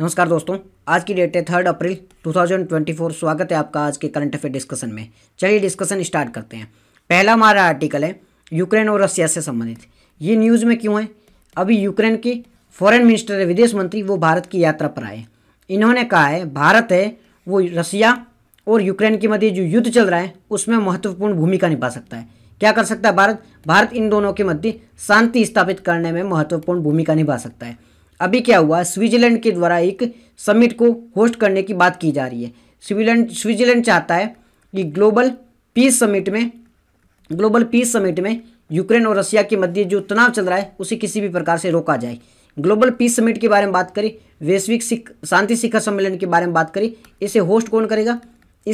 नमस्कार दोस्तों आज की डेट है थर्ड अप्रैल 2024 स्वागत है आपका आज के करंट अफेयर डिस्कशन में चलिए डिस्कशन स्टार्ट करते हैं पहला हमारा आर्टिकल है यूक्रेन और रशिया से संबंधित ये न्यूज़ में क्यों है अभी यूक्रेन के फॉरेन मिनिस्टर है विदेश मंत्री वो भारत की यात्रा पर आए इन्होंने कहा है भारत है वो रसिया और यूक्रेन के मध्य जो युद्ध चल रहा है उसमें महत्वपूर्ण भूमिका निभा सकता है क्या कर सकता है भारत भारत इन दोनों के मध्य शांति स्थापित करने में महत्वपूर्ण भूमिका निभा सकता है अभी क्या हुआ स्विट्जरलैंड के द्वारा एक समिट को होस्ट करने की बात की जा रही है स्विट्जरलैंड स्विट्जरलैंड चाहता है कि ग्लोबल पीस समिट में ग्लोबल पीस समिट में यूक्रेन और रसिया के मध्य जो तनाव चल रहा है उसे किसी भी प्रकार से रोका जाए ग्लोबल पीस समिट के बारे में बात करें वैश्विक शांति शिखर सम्मेलन के बारे में बात करें इसे होस्ट कौन करेगा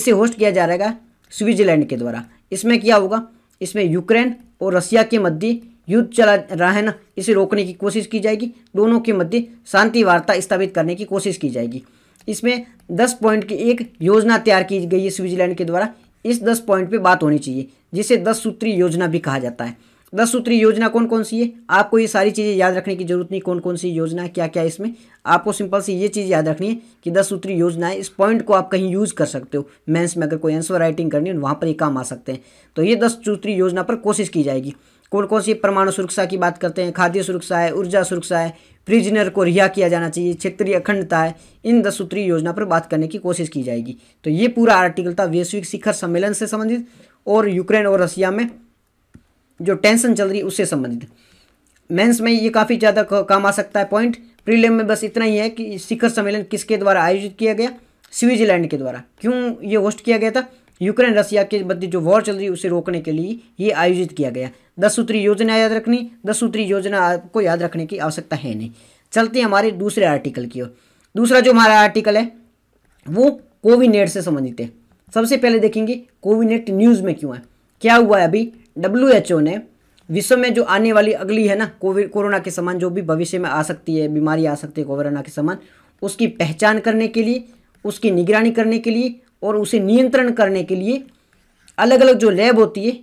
इसे होस्ट किया जा रहेगा स्विट्जरलैंड के द्वारा इसमें क्या होगा इसमें यूक्रेन और रशिया के मध्य युद्ध चला रहा है ना इसे रोकने की कोशिश की जाएगी दोनों के मध्य शांति वार्ता स्थापित करने की कोशिश की जाएगी इसमें दस पॉइंट की एक योजना तैयार की गई है स्विट्जरलैंड के द्वारा इस दस पॉइंट पे बात होनी चाहिए जिसे दस सूत्री योजना भी कहा जाता है दस सूत्री योजना कौन कौन सी है आपको ये सारी चीज़ें याद रखने की जरूरत नहीं कौन कौन सी योजना है क्या क्या है इसमें आपको सिंपल सी ये चीज़ याद रखनी है कि दस सूत्री योजना है इस पॉइंट को आप कहीं यूज़ कर सकते हो मेंस में अगर कोई आंसर राइटिंग करनी है वहाँ पर ये काम आ सकते हैं तो ये दस सूत्री योजना पर कोशिश की जाएगी कौन कौन सी परमाणु सुरक्षा की बात करते हैं खाद्य सुरक्षा है ऊर्जा सुरक्षा है प्रिजनर को रिहा किया जाना चाहिए क्षेत्रीय अखंडता है इन दस सूत्रीय योजना पर बात करने की कोशिश की जाएगी तो ये पूरा आर्टिकल था वैश्विक शिखर सम्मेलन से संबंधित और यूक्रेन और रशिया में जो टेंशन चल रही है उससे संबंधित मेंस में ये काफ़ी ज़्यादा काम आ सकता है पॉइंट प्रीलिम में बस इतना ही है कि शिखर सम्मेलन किसके द्वारा आयोजित किया गया स्विट्जरलैंड के द्वारा क्यों ये होस्ट किया गया था यूक्रेन रसिया के मध्य जो वॉर चल रही है उसे रोकने के लिए ये आयोजित किया गया दस सूत्री योजना याद रखनी दस सूत्री योजना आपको याद रखने की आवश्यकता है नहीं चलते हैं हमारे दूसरे आर्टिकल की ओर दूसरा जो हमारा आर्टिकल है वो कोविनेट से संबंधित है सबसे पहले देखेंगे कोविनेट न्यूज़ में क्यों है क्या हुआ है अभी डब्ल्यू ने विश्व में जो आने वाली अगली है ना कोविड कोरोना के समान जो भी भविष्य में आ सकती है बीमारी आ सकती है कोरोना के समान उसकी पहचान करने के लिए उसकी निगरानी करने के लिए और उसे नियंत्रण करने के लिए अलग अलग जो लैब होती है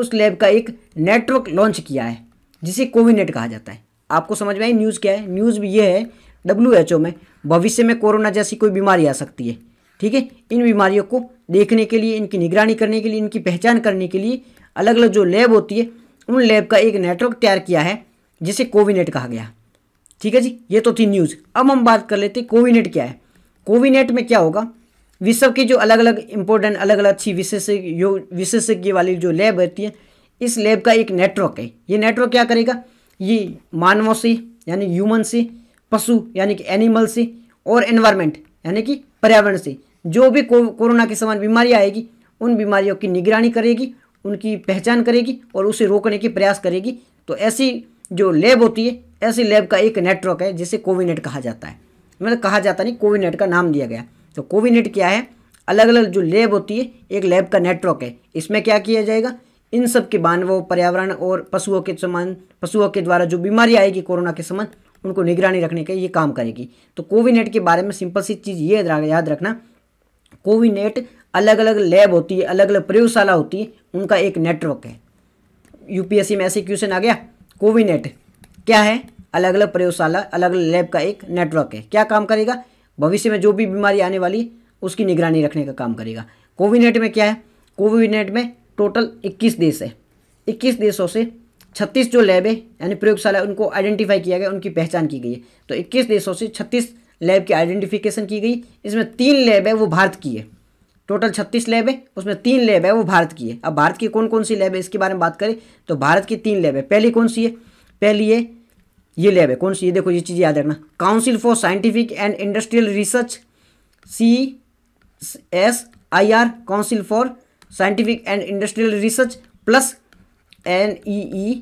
उस लैब का एक नेटवर्क लॉन्च किया है जिसे कोविनेट कहा जाता है आपको समझ में आई न्यूज़ क्या है न्यूज़ भी ये है डब्ल्यू एच ओ में भविष्य में कोरोना जैसी कोई बीमारी आ सकती है ठीक है इन बीमारियों को देखने के लिए इनकी निगरानी करने के लिए इनकी पहचान करने के लिए अलग अलग जो लैब होती है उन लैब का एक नेटवर्क तैयार किया है जिसे कोविनेट कहा गया ठीक है जी ये तो थी न्यूज़ अब हम बात कर लेते कोविनेट क्या है कोविनेट में क्या होगा विश्व की जो अलग अलग इम्पोर्टेंट अलग अलग अच्छी विशेषज्ञ विशेषज्ञ वाली जो लैब होती है इस लैब का एक नेटवर्क है ये नेटवर्क क्या करेगा ये मानवों से यानी ह्यूमन से पशु यानी कि एनिमल से और एनवायरमेंट यानी कि पर्यावरण से जो भी को, कोरोना के समान बीमारी आएगी उन बीमारियों की निगरानी करेगी उनकी पहचान करेगी और उसे रोकने की प्रयास करेगी तो ऐसी जो लैब होती है ऐसी लैब का एक नेटवर्क है जिसे कोविनेट कहा जाता है मतलब कहा जाता नहीं कोविनेट का नाम दिया गया तो कोविनेट क्या है अलग अलग जो लैब होती है एक लैब का नेटवर्क है इसमें क्या किया जाएगा इन सब के बान पर्यावरण और पशुओं के समान पशुओं के द्वारा जो बीमारी आएगी कोरोना के समान उनको निगरानी रखने का ये काम करेगी तो कोविनेट के बारे में सिंपल सी चीज़ ये याद रखना कोविनेट अलग अलग लैब होती है अलग अलग प्रयोगशाला होती है उनका एक नेटवर्क है यूपीएससी में ऐसे क्वेश्चन आ गया कोविनेट क्या है अलग अलग प्रयोगशाला अलग अलग लैब का एक नेटवर्क है क्या काम करेगा भविष्य में जो भी बीमारी आने वाली उसकी निगरानी रखने का काम करेगा कोविनेट में क्या है कोविनेट में टोटल 21 देश है 21 देशों से 36 जो लैब है यानी प्रयोगशाला उनको आइडेंटिफाई किया गया उनकी पहचान की गई है तो 21 देशों से 36 लैब की आइडेंटिफिकेशन की गई इसमें तीन लैब है वो भारत की है टोटल 36 लैब है उसमें तीन लैब है वो भारत की है अब भारत की कौन कौन सी लैब है इसके बारे में बात करें तो भारत की तीन लैब है पहली कौन सी है पहली है ये लैब है कौन सी ये देखो ये चीज़ याद रखना council for scientific and industrial research C S I R council for scientific and industrial research plus N E E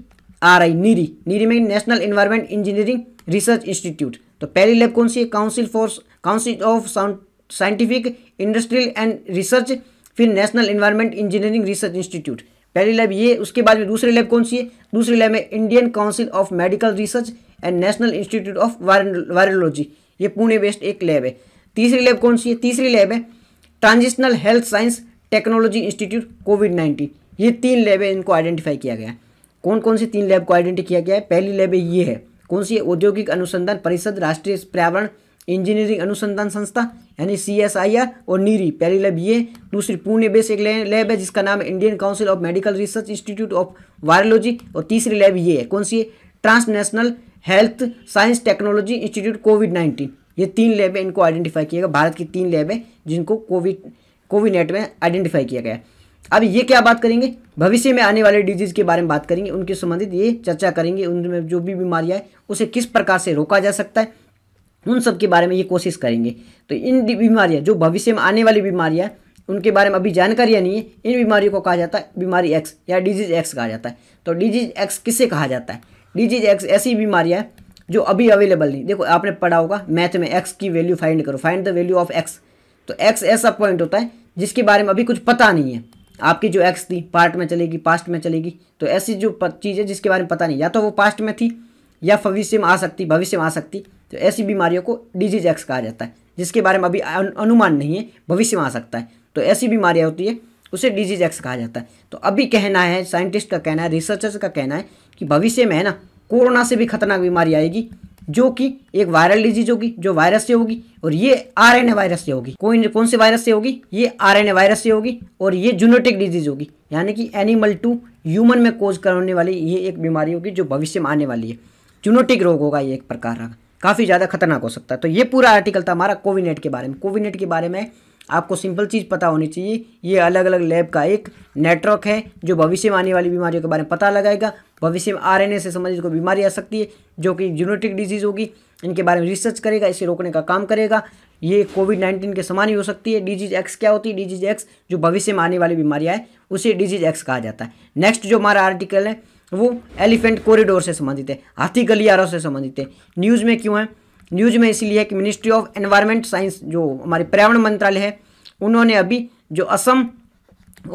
R I NEERI NEERI में national environment engineering research institute तो पहली लैब कौन सी है council for council of scientific industrial and research फिर national environment engineering research institute पहली lab ये उसके बाद में दूसरी लैब कौन सी है दूसरी लैब है Indian council of medical research and national institute of virology ये पुणे बेस्ड एक लैब है तीसरी लैब कौन सी है तीसरी लैब है transitional health science technology institute covid nineteen ये तीन लैब है इनको आइडेंटिफाई किया गया है कौन कौन सी तीन लैब को आइडेंटिफाई किया गया है पहली लैब ये है कौन सी औद्योगिक अनुसंधान परिषद राष्ट्रीय पर्यावरण इंजीनियरिंग अनुसंधान संस्था यानी सी एस आई आर और नीरी पहली लैब ये दूसरी पुणे बेस एक लैब है जिसका नाम है Indian council of medical research institute of virology और तीसरी लैब ये है कौन सी है transnational health science technology institute covid nineteen ये तीन लैब है इनको आइडेंटिफाई किया गया भारत की तीन लैब है जिनको कोविड कोविड नेट में आइडेंटिफाई किया गया अब ये क्या बात करेंगे भविष्य में आने वाले डिजीज़ के बारे में बात करेंगे उनके संबंधित ये चर्चा करेंगे उनमें जो भी बीमारियाँ हैं उसे किस प्रकार से रोका जा सकता है उन सब के बारे में ये कोशिश करेंगे तो इन बीमारियाँ जो भविष्य में आने वाली बीमारियाँ उनके बारे में अभी जानकारियाँ नहीं है इन बीमारियों को कहा जाता है बीमारी एक्स या डिजीज एक्स कहा जाता है तो डिजीज एक्स किससे कहा जाता है डिजीज एक्स ऐसी बीमारियाँ जो अभी अवेलेबल नहीं देखो आपने पढ़ा होगा मैथ में एक्स की वैल्यू फाइंड करो find the value of X तो एक्स ऐसा पॉइंट होता है जिसके बारे में अभी कुछ पता नहीं है आपकी जो एक्स थी पार्ट में चलेगी पास्ट में चलेगी तो ऐसी जो चीज़ है जिसके बारे में पता नहीं या तो वो पास्ट में थी या भविष्य में आ सकती भविष्य में आ सकती तो ऐसी बीमारियों को डिजीज एक्स कहा जाता है जिसके बारे में अभी अनुमान नहीं है भविष्य में आ सकता है तो ऐसी बीमारियाँ होती है उसे डिजीज एक्स कहा जाता है तो अभी कहना है साइंटिस्ट का कहना है रिसर्चर्स का कहना है कि भविष्य में है ना कोरोना से भी खतरनाक बीमारी आएगी जो कि एक वायरल डिजीज होगी जो वायरस से होगी और ये आरएनए वायरस से होगी कौन कौन से वायरस से होगी ये आरएनए वायरस से होगी और ये जूनोटिक डिजीज होगी यानी कि एनिमल टू ह्यूमन में कोज करने वाली ये एक बीमारी होगी जो भविष्य में आने वाली है जूनोटिक रोग होगा ये एक प्रकार का काफ़ी ज़्यादा खतरनाक हो सकता है तो ये पूरा आर्टिकल था हमारा कोविनेट के बारे में कोविनेट के बारे में आपको सिंपल चीज़ पता होनी चाहिए ये अलग अलग लैब का एक नेटवर्क है जो भविष्य में आने वाली बीमारियों के बारे में पता लगाएगा भविष्य में आरएनए से संबंधित कोई बीमारी आ सकती है जो कि जूनेटिक डिजीज़ होगी इनके बारे में रिसर्च करेगा इसे रोकने का काम करेगा ये कोविड नाइन्टीन के समान ही हो सकती है डिजीज़ एक्स क्या होती है डिजीज़ एक्स जो भविष्य में आने वाली बीमारियाँ है उसे डिजीज़ एक्स कहा जाता है नेक्स्ट जो हमारा आर्टिकल है वो एलिफेंट कॉरिडोर से संबंधित है हाथी गलियारों से संबंधित है न्यूज़ में क्यों है न्यूज़ में इसलिए है कि मिनिस्ट्री ऑफ एनवायरमेंट साइंस जो हमारे पर्यावरण मंत्रालय है उन्होंने अभी जो असम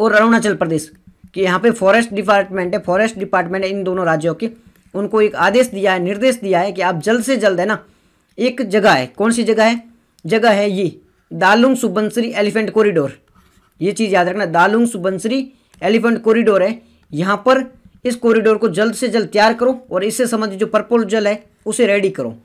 और अरुणाचल प्रदेश कि यहाँ पे फॉरेस्ट डिपार्टमेंट है फॉरेस्ट डिपार्टमेंट है इन दोनों राज्यों के उनको एक आदेश दिया है निर्देश दिया है कि आप जल्द से जल्द है ना एक जगह है कौन सी जगह है जगह है ये दालुंग सुबंसरी एलिफेंट कॉरिडोर ये चीज़ याद रखना दालुंग सुबंसरी एलिफेंट कॉरिडोर है यहाँ पर इस कॉरिडोर को जल्द से जल्द तैयार करो और इससे संबंधित जो जल है उसे रेडी करो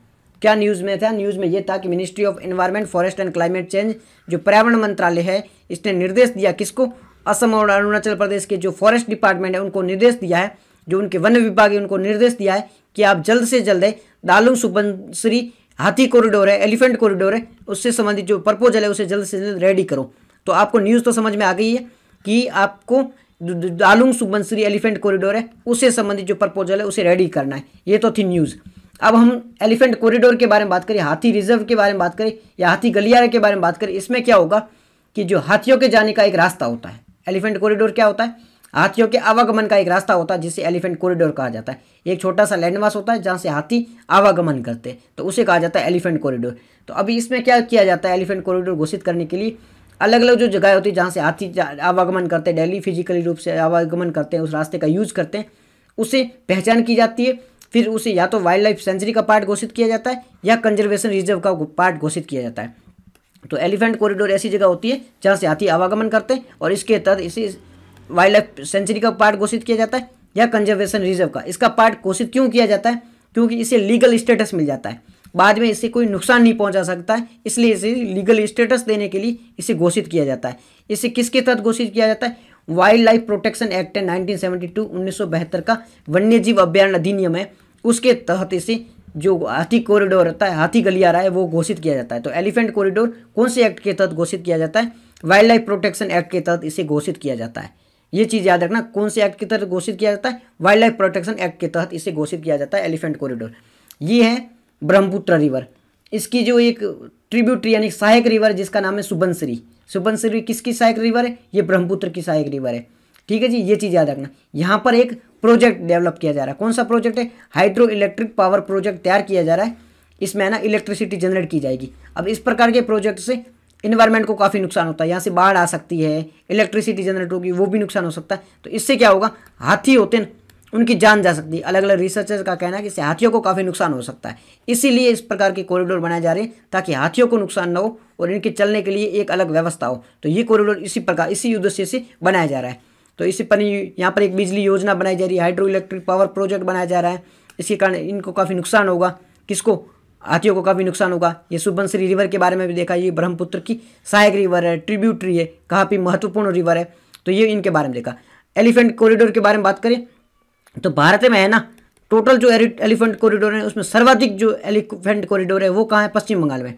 क्या न्यूज़ में था न्यूज़ में ये था कि ministry of environment forest and climate change जो पर्यावरण मंत्रालय है इसने निर्देश दिया किसको असम और अरुणाचल प्रदेश के जो फॉरेस्ट डिपार्टमेंट है उनको निर्देश दिया है जो उनके वन विभाग है उनको निर्देश दिया है कि आप जल्द से जल्द है दालुंग सुबनसरी हाथी कॉरिडोर है एलिफेंट कॉरिडोर है उससे संबंधित जो प्रपोजल है उसे जल्द से जल्द रेडी करो तो आपको न्यूज़ तो समझ में आ गई है कि आपको दालुंग सुबंसरी एलिफेंट कॉरिडोर है उससे संबंधित जो प्रपोजल है उसे रेडी करना है ये तो थी न्यूज़ अब हम एलिफेंट कॉरिडोर के बारे में बात करें हाथी रिजर्व के बारे में बात करें या हाथी गलियारे के बारे में बात करें इसमें क्या होगा कि जो हाथियों के जाने का एक रास्ता होता है एलिफेंट कॉरिडोर क्या होता है हाथियों के आवागमन का एक रास्ता होता है जिसे एलिफेंट कॉरिडोर कहा जाता है एक छोटा सा लैंडमार्क होता है जहाँ से हाथी आवागमन करते हैं तो उसे कहा जाता है एलिफेंट कॉरिडोर तो अभी इसमें क्या किया जाता है एलिफेंट कॉरिडोर घोषित करने के लिए अलग अलग जो जगह होती है जहाँ से हाथी आवागमन करते हैं डेली फिजिकली रूप से आवागमन करते हैं उस रास्ते का यूज करते हैं उसे पहचान की जाती है फिर उसे या तो वाइल्ड लाइफ सेंचुरी का पार्ट घोषित किया जाता है या कंजर्वेशन रिजर्व का पार्ट घोषित किया जाता है तो एलिफेंट कॉरिडोर ऐसी जगह होती है जहाँ से हाथी आवागमन करते हैं और इसके तहत इसे वाइल्ड लाइफ सेंचुरी का पार्ट घोषित किया जाता है या कंजर्वेशन रिजर्व का इसका पार्ट घोषित क्यों किया जाता है क्योंकि इसे लीगल स्टेटस मिल जाता है बाद में इसे कोई नुकसान नहीं पहुंचा सकता है इसलिए इसे लीगल स्टेटस देने के लिए इसे घोषित किया जाता है इसे किसके तहत घोषित किया जाता है वाइल्ड लाइफ प्रोटेक्शन एक्ट है नाइनटीन का वन्य जीव अधिनियम है उसके तहत इसे जो हाथी कॉरिडोर रहता है हाथी गलियारा है वो घोषित किया जाता है तो एलिफेंट कॉरिडोर कौन से एक्ट के तहत घोषित किया जाता है वाइल्ड लाइफ प्रोटेक्शन एक्ट के तहत इसे घोषित किया जाता है ये चीज़ याद रखना कौन से एक्ट के तहत घोषित किया जाता है वाइल्ड लाइफ प्रोटेक्शन एक्ट के तहत इसे घोषित किया जाता है एलिफेंट कॉरिडोर ये है ब्रह्मपुत्र रिवर इसकी जो एक ट्रिब्यूटरी यानी सहायक रिवर जिसका नाम है सुबनश्री सुबनश्री किसकी सहायक रिवर है ये ब्रह्मपुत्र की सहायक रिवर है ठीक है जी ये चीज़ याद रखना यहाँ पर एक प्रोजेक्ट डेवलप किया जा रहा है कौन सा प्रोजेक्ट है हाइड्रो इलेक्ट्रिक पावर प्रोजेक्ट तैयार किया जा रहा है इसमें है ना इलेक्ट्रिसिटी जनरेट की जाएगी अब इस प्रकार के प्रोजेक्ट से इन्वायरमेंट को काफ़ी नुकसान होता है यहाँ से बाढ़ आ सकती है इलेक्ट्रिसिटी जनरेट होगी वो भी नुकसान हो सकता है तो इससे क्या होगा हाथी होते हैं उनकी जान जा सकती है अलग अलग रिसर्चर्स का कहना है कि इससे हाथियों को काफ़ी नुकसान हो सकता है इसीलिए इस प्रकार के कॉरिडोर बनाए जा रहे हैं ताकि हाथियों को नुकसान न हो और इनके चलने के लिए एक अलग व्यवस्था हो तो ये कॉरिडोर इसी प्रकार इसी उद्देश्य से बनाया जा रहा है तो इसी पर यहाँ पर एक बिजली योजना बनाई जा रही है हाइड्रो इलेक्ट्रिक पावर प्रोजेक्ट बनाया जा रहा है इसके कारण इनको काफ़ी नुकसान होगा किसको हाथियों को काफ़ी नुकसान होगा ये सुबनश्री रिवर के बारे में भी देखा ये ब्रह्मपुत्र की सहायक रिवर है ट्रिब्यूटरी है काफ़ी महत्वपूर्ण रिवर है तो ये इनके बारे में देखा एलिफेंट कॉरिडोर के बारे में बात करें तो भारत में है ना टोटल जो एलिफेंट कॉरिडोर है उसमें सर्वाधिक जो एलिफेंट कॉरिडोर है वो कहाँ है पश्चिम बंगाल में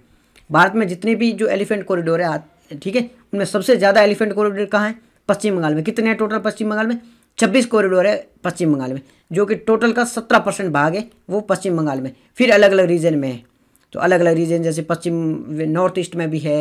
भारत में जितने भी जो एलिफेंट कॉरिडोर है ठीक है उनमें सबसे ज़्यादा एलिफेंट कॉरिडोर कहाँ है पश्चिम बंगाल में कितने हैं टोटल पश्चिम बंगाल में छब्बीस कॉरिडोर है पश्चिम बंगाल में जो कि टोटल का सत्रह परसेंट भाग है वो पश्चिम बंगाल में फिर अलग अलग रीजन में है तो अलग अलग रीजन जैसे पश्चिम नॉर्थ ईस्ट में भी है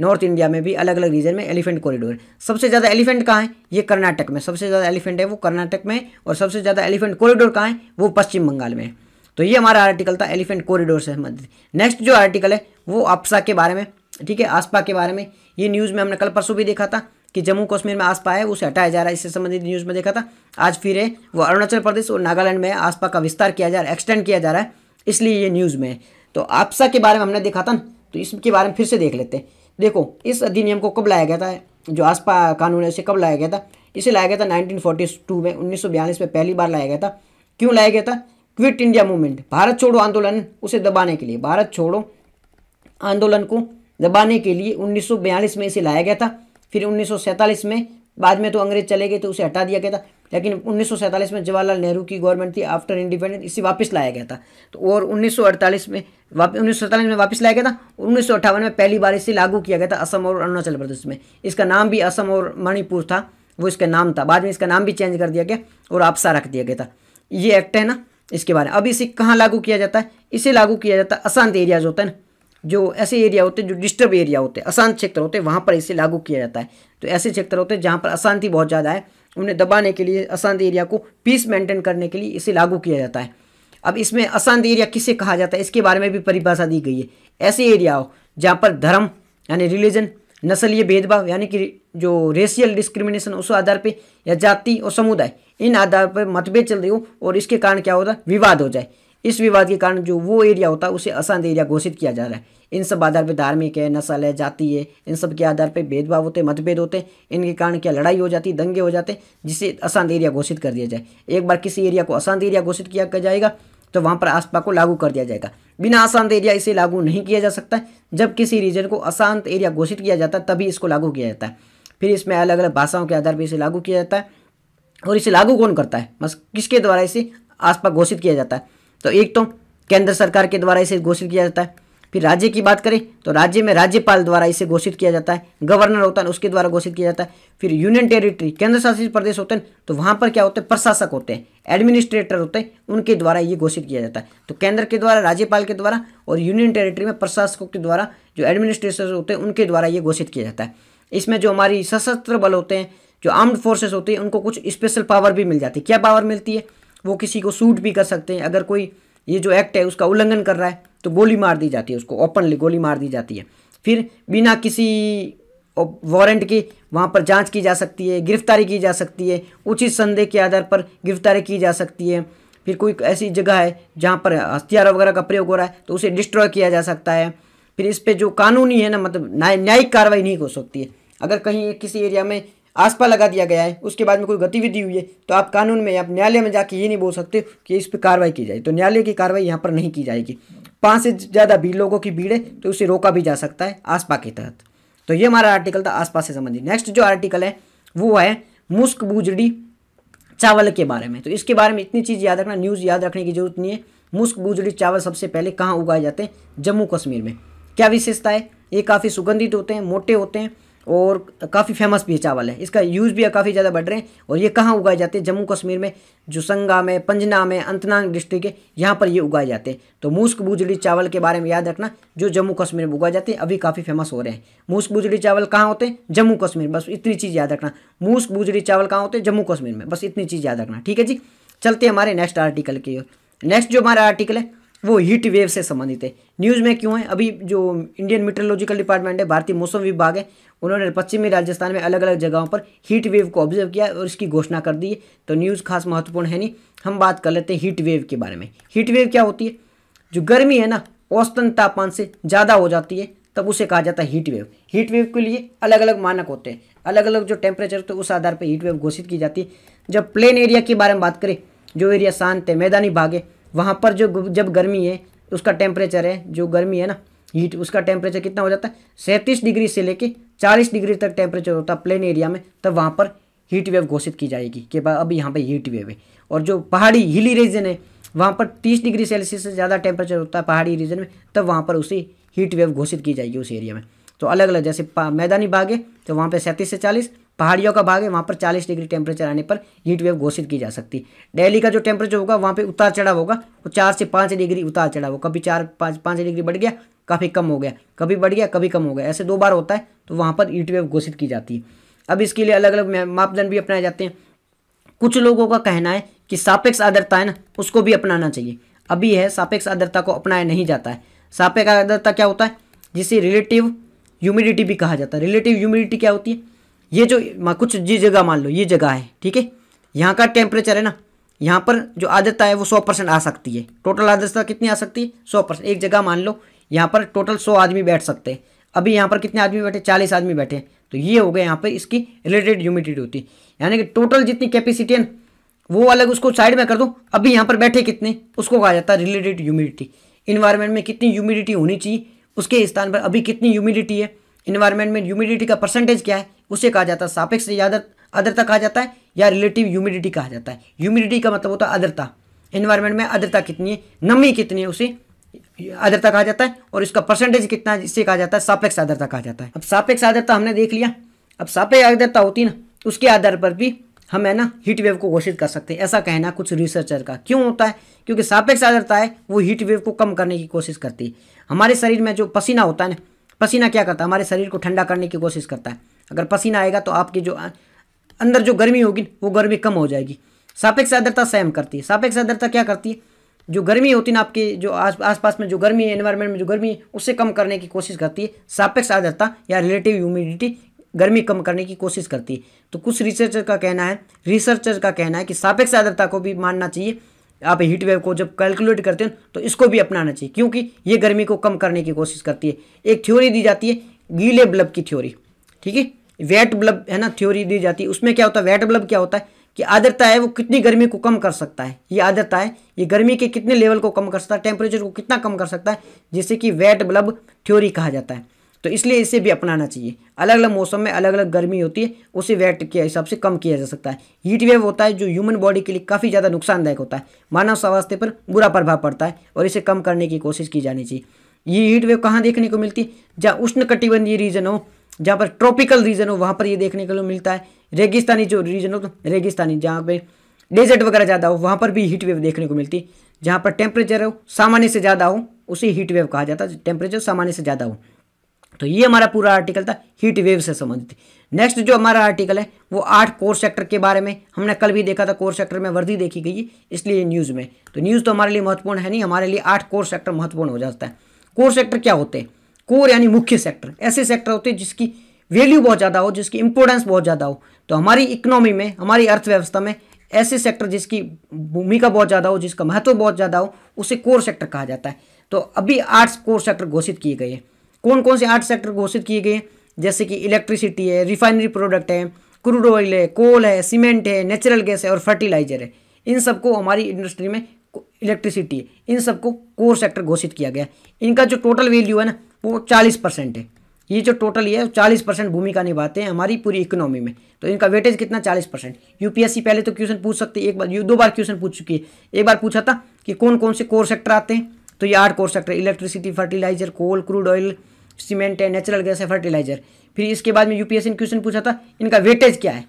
नॉर्थ इंडिया में भी अलग अलग रीजन में एलिफेंट कॉरिडोर सबसे ज़्यादा एलिफेंट कहाँ है ये कर्नाटक में सबसे ज़्यादा एलिफेंट है वो कर्नाटक में और सबसे ज़्यादा एलिफेंट कॉरिडोर कहाँ है वो पश्चिम बंगाल में तो ये हमारा आर्टिकल था एलिफेंट कॉरिडोर से संबंधित नेक्स्ट जो आर्टिकल है वो आपसा के बारे में ठीक है आसपा के बारे में ये न्यूज़ में हमने कल परसों भी देखा था कि जम्मू कश्मीर में आसपा है उसे हटाया जा रहा है इससे संबंधित न्यूज़ में देखा था आज फिर है वो अरुणाचल प्रदेश और नागालैंड में आसपा का विस्तार किया जा रहा है एक्सटेंड किया जा रहा है इसलिए ये न्यूज़ में है तो आपसा के बारे में हमने देखा था तो इसके बारे में फिर से देख लेते हैं देखो इस अधिनियम को कब लाया गया था जो आसपा कानून है उसे कब लाया गया था इसे लाया गया था 1942 में उन्नीस में पहली बार लाया गया था क्यों लाया गया था क्विट इंडिया मूवमेंट भारत छोड़ो आंदोलन उसे दबाने के लिए भारत छोड़ो आंदोलन को दबाने के लिए उन्नीस में इसे लाया गया था फिर उन्नीस में बाद में तो अंग्रेज चले गए तो उसे हटा दिया गया था लेकिन 1947 में जवाहरलाल नेहरू की गवर्नमेंट थी आफ्टर इंडिपेंडेंस इसे वापस लाया गया था तो और 1948 में वापस उन्नीस में वापस लाया गया था और उन्नीस में पहली बार इसे लागू किया गया था असम और अरुणाचल प्रदेश में इसका नाम भी असम और मणिपुर था वो इसका नाम था बाद में इसका नाम भी चेंज कर दिया गया और आपसा रख दिया गया था ये एक्ट है ना इसके बारे में अब इसे कहाँ लागू किया जाता है इसे लागू किया जाता है अशांत एरियाज होता है ना जो ऐसे एरिया होते हैं जो डिस्टर्ब एरिया होते हैं अशांत क्षेत्र होते हैं वहाँ पर इसे लागू किया जाता है तो ऐसे क्षेत्र होते हैं जहाँ पर अशांति बहुत ज़्यादा है उन्हें दबाने के लिए अशांत एरिया को पीस मेंटेन करने के लिए इसे लागू किया जाता है अब इसमें अशांत एरिया किसे कहा जाता है इसके बारे में भी परिभाषा दी गई है ऐसे एरिया हो जहाँ पर धर्म यानी रिलीजन नस्लीय भेदभाव यानी कि जो रेशियल डिस्क्रिमिनेशन उस आधार पर या जाति और समुदाय इन आधार पर मतभेद चल रही हो और इसके कारण क्या होता है विवाद हो जाए इस विवाद के कारण जो वो एरिया होता है उसे अशांत एरिया घोषित किया जा रहा है इन सब आधार पर धार्मिक है नस्ल है जाति है इन सब के आधार पर भेदभाव होते मतभेद होते इनके कारण क्या लड़ाई हो जाती दंगे हो जाते जिसे अशांत एरिया घोषित कर दिया जाए एक बार किसी एरिया को अशांत एरिया घोषित किया जाएगा तो वहाँ पर आसपा को लागू कर दिया जाएगा बिना अशांत एरिया इसे लागू नहीं किया जा सकता जब किसी रीजन को अशांत एरिया घोषित किया जाता है तभी इसको लागू किया जाता है फिर इसमें अलग अलग भाषाओं के आधार पर इसे लागू किया जाता है और इसे लागू कौन करता है बस किसके द्वारा इसे आसपा घोषित किया जाता है तो एक तो केंद्र सरकार के द्वारा इसे घोषित किया जाता है फिर राज्य की बात करें तो राज्य में राज्यपाल द्वारा इसे घोषित किया जाता है गवर्नर होता है उसके द्वारा घोषित किया जाता है फिर यूनियन टेरिटरी केंद्र शासित प्रदेश होते हैं तो वहाँ पर क्या होते हैं प्रशासक होते हैं एडमिनिस्ट्रेटर होते हैं उनके द्वारा ये घोषित किया जाता है तो केंद्र के द्वारा राज्यपाल के द्वारा और यूनियन टेरिटरी में प्रशासकों के द्वारा जो एडमिनिस्ट्रेटर होते हैं उनके द्वारा ये घोषित किया जाता है इसमें जो हमारी सशस्त्र बल होते हैं जो आर्म्ड फोर्सेस होती है उनको कुछ स्पेशल पावर भी मिल जाती है क्या पावर मिलती है वो किसी को सूट भी कर सकते हैं अगर कोई ये जो एक्ट है उसका उल्लंघन कर रहा है तो गोली मार दी जाती है उसको ओपनली गोली मार दी जाती है फिर बिना किसी वारंट के वहाँ पर जांच की जा सकती है गिरफ्तारी की जा सकती है उचित संदेह के आधार पर गिरफ्तारी की जा सकती है फिर कोई ऐसी जगह है जहाँ पर हथियार वगैरह का प्रयोग हो रहा है तो उसे डिस्ट्रॉय किया जा सकता है फिर इस पर जो कानूनी है ना मतलब न्यायिक कार्रवाई नहीं हो सकती है अगर कहीं किसी एरिया में आसपा लगा दिया गया है उसके बाद में कोई गतिविधि हुई है तो आप कानून में आप न्यायालय में जाके ये नहीं बोल सकते कि इस पर कार्रवाई की जाए तो न्यायालय की कार्रवाई यहाँ पर नहीं की जाएगी पाँच से ज़्यादा भी लोगों की भीड़ है तो उसे रोका भी जा सकता है आसपा के तहत तो ये हमारा आर्टिकल था आसपास से संबंधित नेक्स्ट जो आर्टिकल है वो है मुस्क बूजड़ी चावल के बारे में तो इसके बारे में इतनी चीज़ याद रखना न्यूज़ याद रखने की जरूरत नहीं है मुस्क बूजड़ी चावल सबसे पहले कहाँ उगाए जाते हैं जम्मू कश्मीर में क्या विशेषता है ये काफ़ी सुगंधित होते हैं मोटे होते हैं और काफ़ी फेमस भी चावल है इसका यूज़ भी काफ़ी ज़्यादा बढ़ रहे हैं और ये कहाँ उगाए जाते हैं जम्मू कश्मीर में जुसंगा में पंजना में अंतनाग डिस्ट्रिक्ट है यहाँ पर ये उगाए जाते हैं तो मूस्क बुजड़ी चावल के बारे में याद रखना जो जम्मू कश्मीर में उगाए जाते हैं अभी काफ़ी फेमस हो रहे हैं मूस्क बुजड़ी चावल कहाँ होते हैं जम्मू कश्मीर बस इतनी चीज़ याद रखना मूस्क बुजड़ी चावल कहाँ होते हैं जम्मू कश्मीर में बस इतनी चीज़ याद रखना ठीक है जी चलते हमारे नेक्स्ट आर्टिकल की ओर नेक्स्ट जो हमारा आर्टिकल है वो हीट वेव से संबंधित है न्यूज़ में क्यों है अभी जो इंडियन मेट्रोलॉजिकल डिपार्टमेंट है भारतीय मौसम विभाग है उन्होंने पश्चिमी राजस्थान में अलग अलग जगहों पर हीट वेव को ऑब्जर्व किया और इसकी घोषणा कर दी है तो न्यूज़ खास महत्वपूर्ण है नहीं हम बात कर लेते हैं हीट वेव के बारे में हीट वेव क्या होती है जो गर्मी है ना औसतन तापमान से ज़्यादा हो जाती है तब उसे कहा जाता है हीट वेव हीट वेव के लिए अलग अलग मानक होते हैं अलग अलग जो टेम्परेचर होते हैं उस आधार पर हीट वेव घोषित की जाती है जब प्लेन एरिया के बारे में बात करें जो एरिया शांत है मैदानी भाग है वहाँ पर जो जब गर्मी है उसका टेम्परेचर है जो गर्मी है ना हीट उसका टेम्परेचर कितना हो जाता है सैंतीस डिग्री से लेके चालीस डिग्री तक टेम्परेचर होता है प्लेन एरिया में तब वहाँ पर हीट वेव घोषित की जाएगी कि अब यहाँ पर हीट वेव है और जो पहाड़ी हिली रीजन है वहाँ पर तीस डिग्री सेल्सियस से ज़्यादा टेम्परेचर होता है पहाड़ी रीजन में तब वहाँ पर उसे हीट वेव घोषित की जाएगी उस एरिया में तो अलग अलग जैसे मैदानी बाग है तो वहाँ पर सैंतीस से चालीस पहाड़ियों का भाग है वहाँ पर चालीस डिग्री टेम्परेचर आने पर हीट वेव घोषित की जा सकती है डेली का जो टेम्परेचर होगा वहाँ पर उतार चढ़ाव होगा वो चार से पाँच डिग्री उतार चढ़ाव होगा कभी चार पाँच पाँच डिग्री बढ़ गया काफ़ी कम हो गया कभी बढ़ गया कभी कम हो गया ऐसे दो बार होता है तो वहाँ पर हीट वेव घोषित की जाती है अब इसके लिए अलग अलग मापदंड भी अपनाए जाते हैं कुछ लोगों का कहना है कि सापेक्ष आदरता है ना उसको भी अपनाना चाहिए अभी है सापेक्ष आदरता को अपनाया नहीं जाता है सापेक्ष आदरता क्या होता है जिसे रिलेटिव ह्यूमिडिटी भी कहा जाता है रिलेटिव ह्यूमिडिटी क्या होती है ये जो कुछ जी जगह मान लो ये जगह है ठीक है यहाँ का टेम्परेचर है ना यहाँ पर जो आदरता है वो सौ परसेंट आ सकती है टोटल आदरता कितनी आ सकती है सौ परसेंट एक जगह मान लो यहाँ पर टोटल सौ आदमी बैठ सकते हैं अभी यहाँ पर कितने आदमी बैठे चालीस आदमी बैठे तो ये हो गया यहाँ पर इसकी रिलेटेड ह्यूमिडिटी होती है यानी कि टोटल जितनी कैपेसिटी है वो अलग उसको साइड में कर दो अभी यहाँ पर बैठे कितने उसको कहा जाता है रिलेटेड ह्यूमिडिटी इन्वायरमेंट में कितनी ह्यूमिडिटी होनी चाहिए उसके स्थान पर अभी कितनी ह्यूमिडिटी है इन्वायरमेंट में ह्यूमिडिटी का परसेंटेज क्या है उसे कहा जाता है सापेक्ष आर्द्रता कहा जाता है या रिलेटिव ह्यूमिडिटी कहा जाता है ह्यूमिडिटी का मतलब होता है आर्द्रता इन्वायरमेंट में आर्द्रता कितनी है नमी कितनी है उसे आर्द्रता कहा जाता है और इसका परसेंटेज कितना है इसे कहा जाता है सापेक्ष आर्द्रता कहा जाता है अब सापेक्ष आदरता हमने देख लिया अब सापेक्ष आद्रता होती ना उसके आधार पर भी हम है ना हीट वेव को घोषित कर सकते हैं ऐसा कहना कुछ रिसर्चर का क्यों होता है क्योंकि सापेक्ष आदरता है वो हीट वेव को कम करने की कोशिश करती है हमारे शरीर में जो पसीना होता है ना पसीना क्या करता है हमारे शरीर को ठंडा करने की कोशिश करता है अगर पसीना आएगा तो आपके जो अंदर जो गर्मी होगी वो गर्मी कम हो जाएगी सापेक्ष आर्द्रता सेम करती है सापेक्ष आर्द्रता क्या करती है जो गर्मी होती है ना आपके जो आस आसपास में जो गर्मी है एनवायरनमेंट में जो गर्मी है उससे कम करने की कोशिश करती है सापेक्ष आर्द्रता या रिलेटिव ह्यूमिडिटी गर्मी कम करने की कोशिश करती है तो कुछ रिसर्चर का कहना है रिसर्चर का कहना है कि सापेक्ष आर्द्रता को भी मानना चाहिए आप हीट वेव को जब कैलकुलेट करते हो तो इसको भी अपनाना चाहिए क्योंकि ये गर्मी को कम करने की कोशिश करती है एक थ्योरी दी जाती है गीले बल्ब की थ्योरी ठीक है वेट बल्ब है ना थ्योरी दी जाती है उसमें क्या होता है वेट बल्ब क्या होता है कि आदरता है वो कितनी गर्मी को कम कर सकता है ये आदरता है ये गर्मी के कितने लेवल को कम कर सकता है टेम्परेचर को कितना कम कर सकता है जिसे कि वेट बल्ब थ्योरी कहा जाता है तो इसलिए इसे भी अपनाना चाहिए अलग अलग मौसम में अलग अलग गर्मी होती है उसे वेट के हिसाब से कम किया जा सकता है हीट वेव होता है जो ह्यूमन बॉडी के लिए काफ़ी ज़्यादा नुकसानदायक होता है मानव स्वास्थ्य पर बुरा प्रभाव पड़ता है और इसे कम करने की कोशिश की जानी चाहिए ये हीट वेव कहाँ देखने को मिलती है जहाँ उष्ण कटिबंधीय रीजन हो जहाँ पर ट्रॉपिकल रीजन हो वहाँ पर ये देखने को मिलता है रेगिस्तानी जो रीजन हो तो रेगिस्तानी जहाँ पे डेजर्ट वगैरह ज़्यादा हो वहाँ पर भी हीट वेव देखने को मिलती है जहाँ पर टेम्परेचर हो सामान्य से ज़्यादा हो उसे हीट वेव कहा जाता है टेम्परेचर सामान्य से ज़्यादा हो तो ये हमारा पूरा आर्टिकल था हीट वेव से संबंधित नेक्स्ट जो हमारा आर्टिकल है वो आठ कोर सेक्टर के बारे में हमने कल भी देखा था कोर सेक्टर में वर्दी देखी गई इसलिए न्यूज़ में तो न्यूज़ तो हमारे लिए महत्वपूर्ण है नहीं हमारे लिए आठ कोर सेक्टर महत्वपूर्ण हो जाता है कोर सेक्टर क्या होते हैं कोर यानी मुख्य सेक्टर ऐसे सेक्टर होते हैं जिसकी वैल्यू बहुत ज़्यादा हो जिसकी इंपोर्टेंस बहुत ज़्यादा हो तो हमारी इकोनॉमी में हमारी अर्थव्यवस्था में ऐसे सेक्टर जिसकी भूमिका बहुत ज़्यादा हो जिसका महत्व बहुत ज़्यादा हो उसे कोर सेक्टर कहा जाता है तो अभी आठ कोर सेक्टर घोषित किए गए हैं कौन कौन से आठ सेक्टर घोषित किए गए हैं जैसे कि इलेक्ट्रिसिटी है रिफाइनरी प्रोडक्ट है क्रूड ऑयल है कोल है सीमेंट है नेचुरल गैस है और फर्टिलाइजर है इन सबको हमारी इंडस्ट्री में इलेक्ट्रिसिटी है इन सबको कोर सेक्टर घोषित किया गया इनका जो टोटल वैल्यू है ना वो चालीस परसेंट है ये जो टोटल ये चालीस परसेंट भूमिका निभाते हैं हमारी पूरी इकोनॉमी में तो इनका वेटेज कितना चालीस परसेंट यूपीएससी पहले तो क्वेश्चन पूछ सकती है एक बार दो बार क्वेश्चन पूछ चुकी है एक बार पूछा था कि कौन कौन से कोर सेक्टर आते हैं तो ये आठ core sector electricity fertiliser coal crude oil cement है नेचुरल गैस है फर्टिलाइजर फिर इसके बाद में यूपीएससी ने क्वेश्चन पूछा था इनका वेटेज क्या है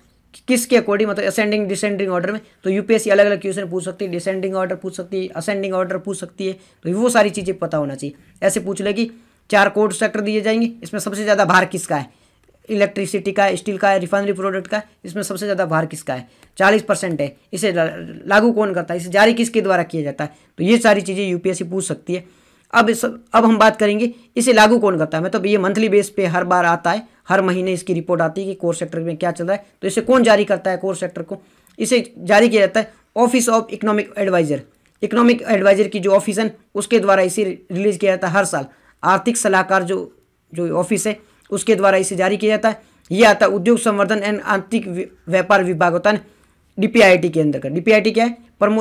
किसके अकॉर्डिंग मतलब असेंडिंग डिसेंडिंग ऑर्डर में तो यूपीएससी अलग अलग क्वेश्चन पूछ सकती है डिसेंडिंग ऑर्डर पूछ सकती है असेंडिंग ऑर्डर पूछ सकती है तो वो सारी चीज़ें पता होना चाहिए ऐसे पूछ लेगी चार कोड सेक्टर दिए जाएंगे इसमें सबसे ज़्यादा भार किसका है इलेक्ट्रिसिटी का स्टील का है रिफाइनरी प्रोडक्ट का इसमें सबसे ज़्यादा भार किसका है चालीस परसेंट है इसे लागू कौन करता है इसे जारी किसके द्वारा किया जाता है तो ये सारी चीज़ें यूपीएससी पूछ सकती है अब इस अब हम बात करेंगे इसे लागू कौन करता है मतलब ये मंथली बेस पे हर बार आता है हर महीने इसकी रिपोर्ट आती है कि कोर सेक्टर में क्या चल रहा है तो इसे कौन जारी करता है कोर सेक्टर को इसे जारी किया जाता है office of economic adviser economic adviser की जो ऑफिस है उसके द्वारा इसे रिलीज़ किया जाता है हर साल आर्थिक सलाहकार जो जो ऑफिस है उसके द्वारा इसे जारी किया जाता है ये आता है उद्योग संवर्धन एंड आर्थिक व्यापार विभाग होता है डी के अंदर का डी क्या है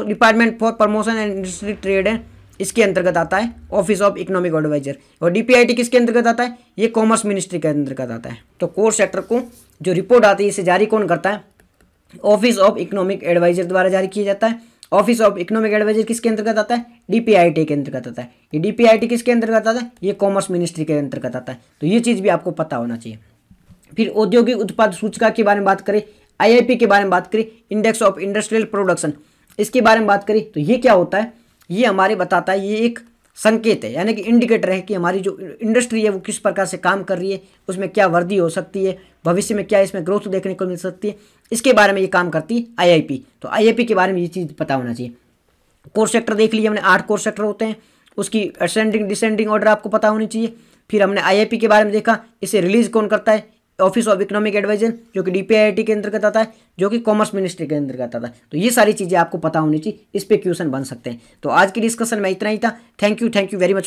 department for promotion and industry trade and इसके अंतर्गत आता है ऑफिस ऑफ इकोनॉमिक एडवाइजर और डीपीआईटी किसके अंतर्गत आता है ये कॉमर्स मिनिस्ट्री के अंतर्गत आता है तो कोर सेक्टर को जो रिपोर्ट आती है इसे जारी कौन करता है ऑफिस ऑफ इकोनॉमिक एडवाइजर द्वारा जारी किया जाता है ऑफिस ऑफ इकोनॉमिक एडवाइजर किसके अंतर्गत आता है डीपीआईटी के अंतर्गत आता है ये डीपीआईटी किसके अंतर्गत आता है ये कॉमर्स मिनिस्ट्री के अंतर्गत आता है तो ये चीज़ भी आपको पता होना चाहिए फिर औद्योगिक उत्पाद सूचका के बारे में बात करें आईआईपी के बारे में बात करें इंडेक्स ऑफ इंडस्ट्रियल प्रोडक्शन इसके बारे में बात करें तो ये क्या होता है ये हमारे बताता है ये एक संकेत है यानी कि इंडिकेटर है कि हमारी जो इंडस्ट्री है वो किस प्रकार से काम कर रही है उसमें क्या वृद्धि हो सकती है भविष्य में क्या इसमें ग्रोथ देखने को मिल सकती है इसके बारे में ये काम करती है आई तो आई के बारे में ये चीज़ पता होना चाहिए कोर सेक्टर देख लिया हमने आठ कोर सेक्टर होते हैं उसकी असेंडिंग डिसेंडिंग ऑर्डर आपको पता होनी चाहिए फिर हमने आई के बारे में देखा इसे रिलीज़ कौन करता है ऑफिस ऑफ इकोनॉमिक एडवाइजर जो कि डीपीआईआईटी के अंतर्गत आता है जो कि कॉमर्स मिनिस्ट्री के अंतर्गत आता है तो ये सारी चीज़ें आपको पता होनी चाहिए इस पर क्वेश्चन बन सकते हैं तो आज की डिस्कशन में इतना ही था thank you thank you very much